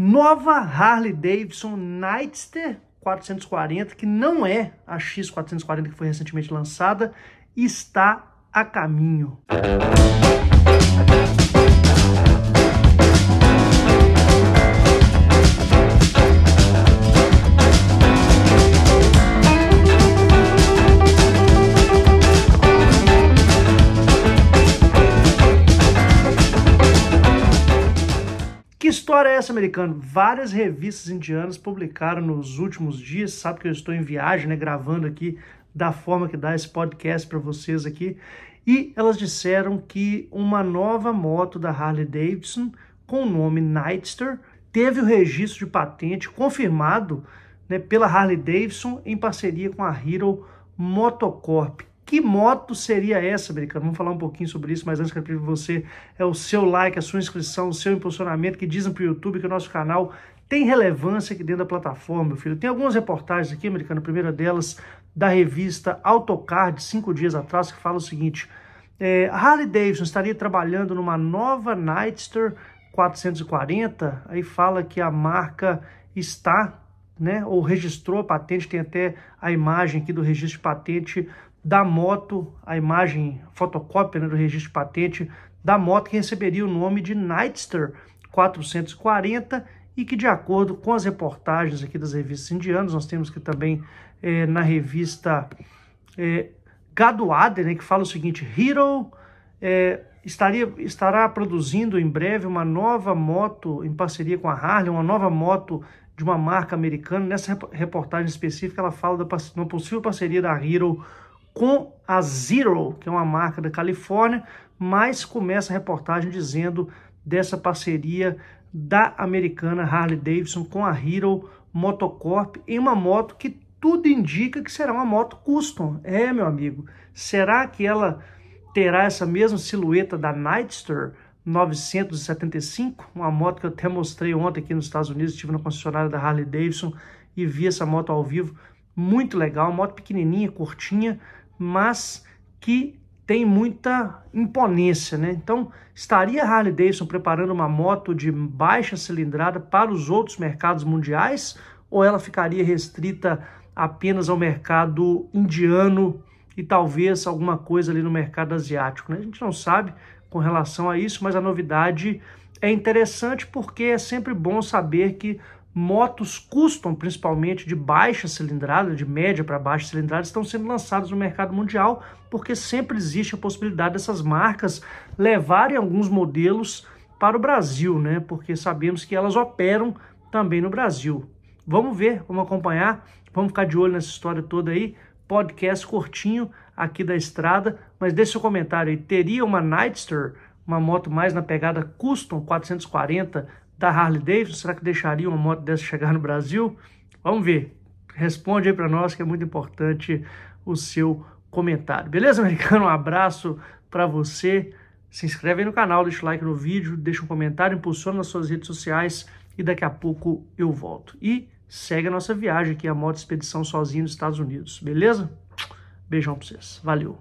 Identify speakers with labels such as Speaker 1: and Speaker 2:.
Speaker 1: Nova Harley Davidson Nightster 440, que não é a X440 que foi recentemente lançada, está a caminho. história é essa, americano? Várias revistas indianas publicaram nos últimos dias, sabe que eu estou em viagem, né, gravando aqui da forma que dá esse podcast para vocês aqui, e elas disseram que uma nova moto da Harley Davidson com o nome Nightster teve o registro de patente confirmado né, pela Harley Davidson em parceria com a Hero Motocorp. Que moto seria essa, americano? Vamos falar um pouquinho sobre isso, mas antes eu pedir você é o seu like, a sua inscrição, o seu impulsionamento, que dizem para o YouTube que o nosso canal tem relevância aqui dentro da plataforma, meu filho. Tem algumas reportagens aqui, americano, a primeira delas da revista Autocar, de cinco dias atrás, que fala o seguinte, é, Harley Davidson estaria trabalhando numa nova Nightster 440, aí fala que a marca está, né, ou registrou a patente, tem até a imagem aqui do registro de patente da moto, a imagem fotocópia né, do registro de patente da moto que receberia o nome de Nightster 440 e que, de acordo com as reportagens aqui das revistas indianas, nós temos que também é, na revista é, eh, Gaduade, né, que fala o seguinte, Hero é, eh, estaria, estará produzindo em breve uma nova moto em parceria com a Harley, uma nova moto de uma marca americana. Nessa reportagem específica, ela fala da uma possível parceria da Hero com a Zero, que é uma marca da Califórnia, mas começa a reportagem dizendo dessa parceria da americana Harley Davidson com a Hero Motocorp em uma moto que tudo indica que será uma moto custom. É, meu amigo, será que ela terá essa mesma silhueta da Nightster 975? Uma moto que eu até mostrei ontem aqui nos Estados Unidos, estive na concessionária da Harley Davidson e vi essa moto ao vivo. Muito legal, moto pequenininha, curtinha, mas que tem muita imponência, né? Então, estaria a Harley Davidson preparando uma moto de baixa cilindrada para os outros mercados mundiais ou ela ficaria restrita apenas ao mercado indiano e talvez alguma coisa ali no mercado asiático, né? A gente não sabe com relação a isso, mas a novidade é interessante porque é sempre bom saber que motos custom, principalmente de baixa cilindrada, de média para baixa cilindrada, estão sendo lançadas no mercado mundial, porque sempre existe a possibilidade dessas marcas levarem alguns modelos para o Brasil, né? Porque sabemos que elas operam também no Brasil. Vamos ver, vamos acompanhar, vamos ficar de olho nessa história toda aí. Podcast curtinho aqui da estrada, mas deixe seu comentário aí. Teria uma Nightster, uma moto mais na pegada custom 440 da tá Harley Davidson, será que deixaria uma moto dessa chegar no Brasil? Vamos ver. Responde aí para nós que é muito importante o seu comentário. Beleza, americano? Um abraço para você. Se inscreve aí no canal, deixa o like no vídeo, deixa um comentário, impulsiona nas suas redes sociais e daqui a pouco eu volto. E segue a nossa viagem aqui, é a moto expedição sozinho nos Estados Unidos, beleza? Beijão para vocês. Valeu!